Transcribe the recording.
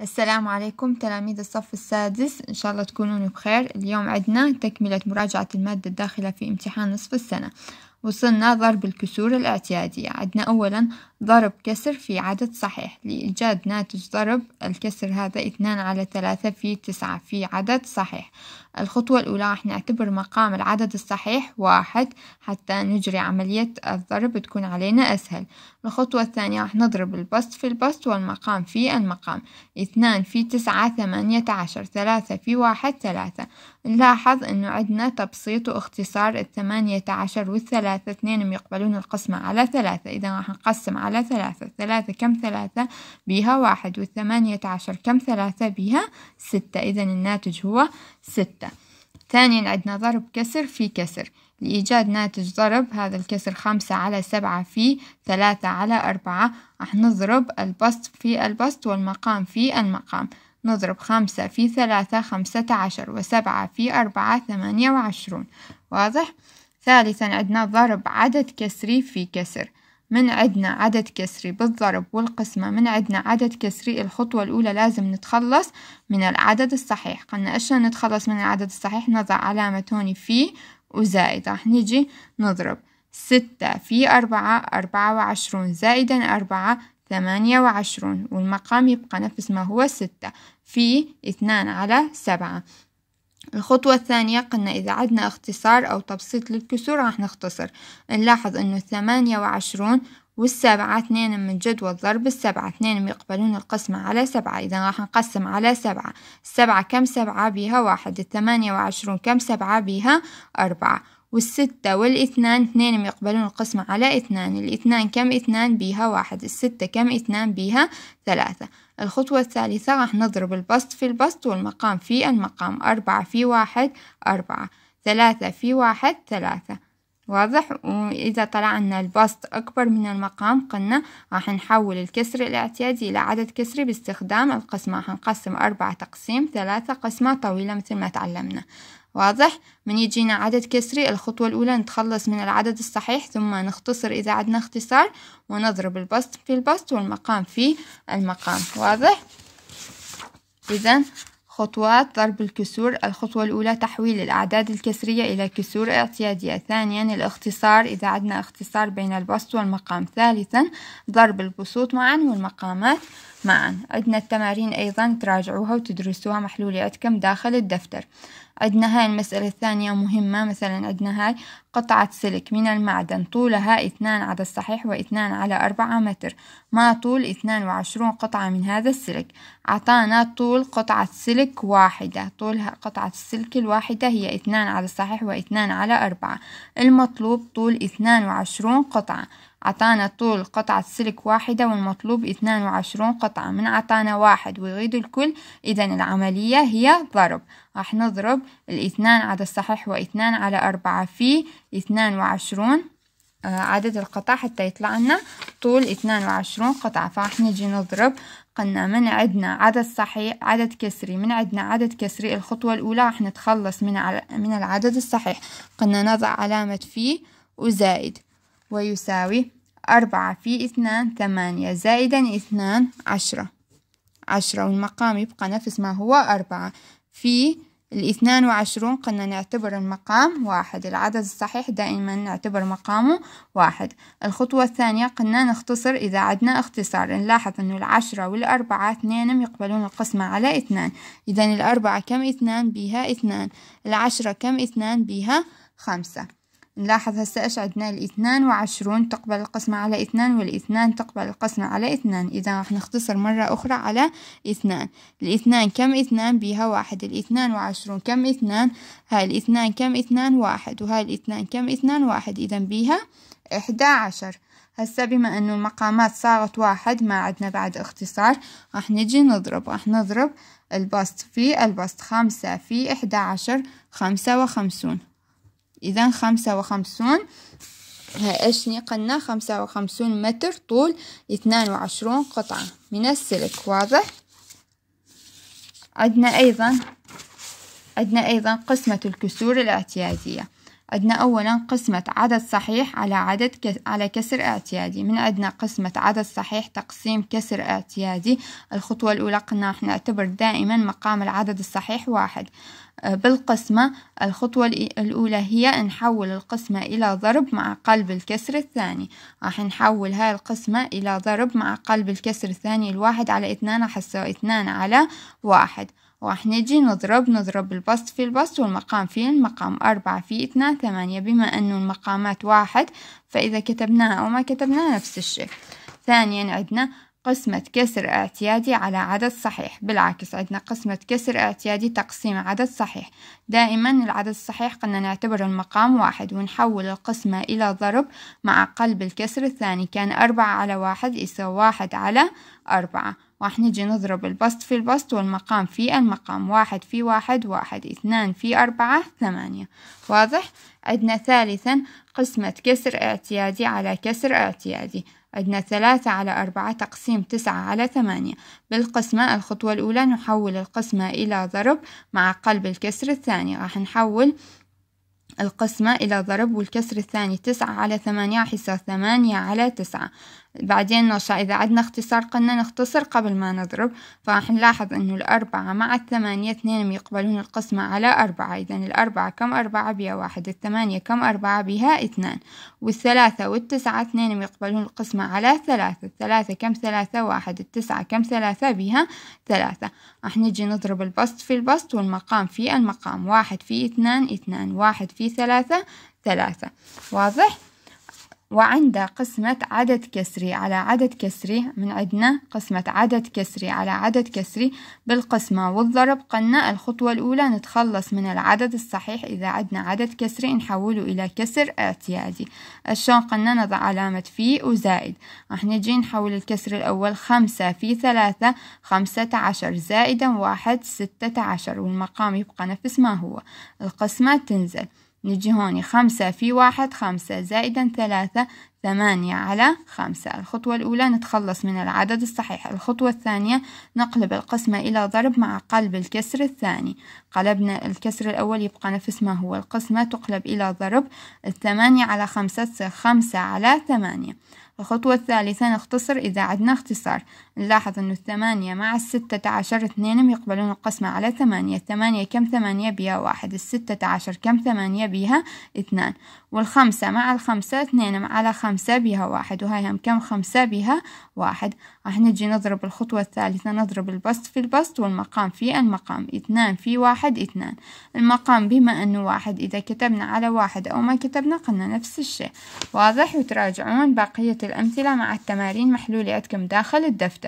السلام عليكم تلاميذ الصف السادس إن شاء الله تكونون بخير اليوم عدنا تكملة مراجعة المادة الداخلة في امتحان نصف السنة وصلنا ضرب الكسور الاعتيادية عدنا أولا ضرب كسر في عدد صحيح لإيجاد ناتج ضرب الكسر هذا اثنان على ثلاثة في تسعة في عدد صحيح الخطوة الأولى راح نعتبر مقام العدد الصحيح واحد حتى نجري عملية الضرب تكون علينا أسهل الخطوة الثانية راح نضرب البسط في البسط والمقام في المقام اثنان في تسعة ثمانية عشر ثلاثة في واحد ثلاثة نلاحظ انه عندنا تبسيط واختصار الثمانية عشر والثلاثة اثنين يقبلون القسمة على ثلاثة اذا راح نقسم على ثلاثة ثلاثة كم ثلاثة بها واحد والثمانية عشر كم ثلاثة بها ستة اذا الناتج هو ستة ثانيا عندنا ضرب كسر في كسر لإيجاد ناتج ضرب هذا الكسر خمسة على سبعة في ثلاثة على أربعة راح نضرب البسط في البسط والمقام في المقام نضرب خمسة في ثلاثة خمسة عشر وسبعة في أربعة ثمانية وعشرون واضح؟ ثالثا عندنا ضرب عدد كسري في كسر من عندنا عدد كسري بالضرب والقسمة من عندنا عدد كسري الخطوة الأولى لازم نتخلص من العدد الصحيح قلنا إيش نتخلص من العدد الصحيح نضع علامة هوني في وزائد راح نيجي نضرب ستة في أربعة أربعة وعشرون زائدا أربعة ثمانية وعشرون والمقام يبقى نفس ما هو ستة في اثنان على سبعة الخطوة الثانية قلنا إذا عدنا اختصار أو تبسيط للكسور راح نختصر نلاحظ أنه ثمانية وعشرون والسبعة اثنين من جدول ضرب السبعة اثنين يقبلون القسمة على سبعة إذا راح نقسم على سبعة السبعة كم سبعة بيها واحد الثمانية وعشرون كم سبعة بيها أربعة والستة والاثنان اثنين يقبلون القسمة على اثنان الاثنان كم اثنان بيها واحد الستة كم اثنان بيها ثلاثة الخطوة الثالثة راح نضرب البسط في البسط والمقام في المقام أربعة في واحد أربعة ثلاثة في واحد ثلاثة واضح وإذا طلع أن البسط أكبر من المقام قلنا راح نحول الكسر الاعتيادي إلى عدد كسري باستخدام القسمة هنقسم أربعة تقسيم ثلاثة قسمة طويلة مثل ما تعلمنا واضح من يجينا عدد كسري الخطوة الأولى نتخلص من العدد الصحيح ثم نختصر إذا عدنا اختصار ونضرب البسط في البسط والمقام في المقام واضح إذا خطوات ضرب الكسور الخطوة الأولى تحويل الأعداد الكسرية إلى كسور اعتيادية ثانيا الاختصار إذا عدنا اختصار بين البسط والمقام ثالثا ضرب البسوط معا والمقامات معا عدنا التمارين أيضا تراجعوها وتدرسوها محلوليتكم داخل الدفتر عندنا هاي المسألة الثانية مهمة مثلا عندنا هاي قطعة سلك من المعدن طولها اثنان على الصحيح واثنان على أربعة متر ما طول اثنان وعشرون قطعة من هذا السلك عطانا طول قطعة سلك واحدة طول قطعة السلك الواحدة هي اثنان على الصحيح واثنان على أربعة المطلوب طول اثنان وعشرون قطعة عطانا طول قطعة سلك واحدة والمطلوب اثنان وعشرون قطعة من عطانا واحد ويريد الكل إذا العملية هي ضرب راح نضرب الاثنان عدد صحيح واثنان على أربعة في اثنان وعشرون آه، عدد القطع حتى يطلع لنا طول اثنان وعشرون قطعة فراح نجي نضرب قلنا من عندنا عدد صحيح عدد كسري من عندنا عدد كسري الخطوة الأولى راح نتخلص من من العدد الصحيح قلنا نضع علامة في وزائد ويساوي أربعة في اثنان ثمانية زائدا اثنان عشرة عشرة والمقام يبقى نفس ما هو أربعة في الاثنان وعشرون قلنا نعتبر المقام واحد العدد الصحيح دائما نعتبر مقامه واحد الخطوة الثانية قلنا نختصر إذا عدنا اختصار نلاحظ أنه العشرة والأربعة اثنين يقبلون القسمة على اثنان إذا الأربعة كم اثنان بها اثنان العشرة كم اثنان بها خمسة نلاحظ هسه ايش عندنا الاثنان وعشرون تقبل القسمة على اثنان والاثنان تقبل القسمة على اثنان اذا راح نختصر مرة اخرى على اثنان الاثنان كم اثنان بيها واحد الاثنان وعشرون كم اثنان هاي الاثنان كم اثنان واحد وهاي الاثنان كم اثنان واحد اذا بيها احدى عشر هسه بما انه المقامات صارت واحد ما عدنا بعد اختصار راح نجي نضرب راح نضرب البسط في البسط خمسة في احدى عشر خمسة وخمسون إذا خمسة وخمسون إيش قلنا خمسة وخمسون متر طول اثنان وعشرون قطعة من السلك واضح عندنا أيضا عندنا أيضا قسمة الكسور الاعتيادية عندنا أولا قسمة عدد صحيح على عدد كس على كسر اعتيادي من عندنا قسمة عدد صحيح تقسيم كسر اعتيادي الخطوة الأولى قلنا احنا نعتبر دائما مقام العدد الصحيح واحد آه، بالقسمة الخطوة الأولى هي نحول القسمة إلى ضرب مع قلب الكسر الثاني راح نحول هاي القسمة إلى ضرب مع قلب الكسر الثاني الواحد على اثنان حسوا اثنان على واحد راح نجي نضرب نضرب البسط في البسط والمقام في المقام أربعة في اثنان ثمانية بما أنه المقامات واحد فإذا كتبناها أو ما كتبناها نفس الشيء ثانيا عندنا قسمة كسر اعتيادي على عدد صحيح بالعكس عندنا قسمة كسر اعتيادي تقسيم عدد صحيح دائما العدد الصحيح قلنا نعتبر المقام واحد ونحول القسمة إلى ضرب مع قلب الكسر الثاني كان أربعة على واحد يساوي واحد على أربعة راح نجي نضرب البسط في البسط والمقام في المقام واحد في واحد واحد اثنان في أربعة ثمانية واضح؟ عندنا ثالثا قسمة كسر اعتيادي على كسر اعتيادي عندنا ثلاثة على أربعة تقسيم تسعة على ثمانية بالقسمة الخطوة الأولى نحول القسمة إلى ضرب مع قلب الكسر الثاني راح نحول القسمة إلى ضرب والكسر الثاني تسعة على ثمانية حصة ثمانية على تسعة بعدين نوصل إذا عدنا اختصار قلنا نختصر قبل ما نضرب نلاحظ إنه الأربعة مع الثمانية اثنين يقبلون القسمة على أربعة إذا الأربعة كم أربعة بها واحد الثمانية كم أربعة بها اثنان والثلاثة والتسعة اثنين يقبلون القسمة على ثلاثة الثلاثة كم ثلاثة واحد التسعة كم ثلاثة بها ثلاثة راح نجي نضرب البسط في البسط والمقام في المقام واحد في اثنان اثنان واحد في ثلاثة ثلاثة واضح؟ وعند قسمة عدد كسري على عدد كسري من عندنا قسمة عدد كسري على عدد كسري بالقسمة والضرب قلنا الخطوة الأولى نتخلص من العدد الصحيح إذا عدنا عدد كسري نحوله إلى كسر اعتيادي الشون قلنا نضع علامة في وزائد راح نجي نحول الكسر الأول خمسة في ثلاثة خمسة عشر زائدا واحد ستة عشر والمقام يبقى نفس ما هو القسمة تنزل نجي هون خمسة في واحد خمسة زائدا ثلاثة ثمانية على خمسة الخطوة الأولى نتخلص من العدد الصحيح الخطوة الثانية نقلب القسمة إلى ضرب مع قلب الكسر الثاني قلبنا الكسر الأول يبقى نفس ما هو القسمة تقلب إلى ضرب الثمانية على خمسة خمسة على ثمانية الخطوة الثالثة نختصر إذا عدنا اختصار نلاحظ أنه الثمانية مع الستة عشر اثنين يقبلون القسمة على ثمانية ثمانية كم ثمانية بها واحد الستة عشر كم ثمانية بها اثنان والخمسة مع الخمسة اثنين على خمسة بها واحد وهاي هم كم خمسة بها واحد راح نجي نضرب الخطوة الثالثة نضرب البسط في البسط والمقام في المقام اثنان في واحد اثنان المقام بما أنه واحد إذا كتبنا على واحد أو ما كتبنا قلنا نفس الشيء واضح وتراجعون بقية الأمثلة مع التمارين عندكم داخل الدفتر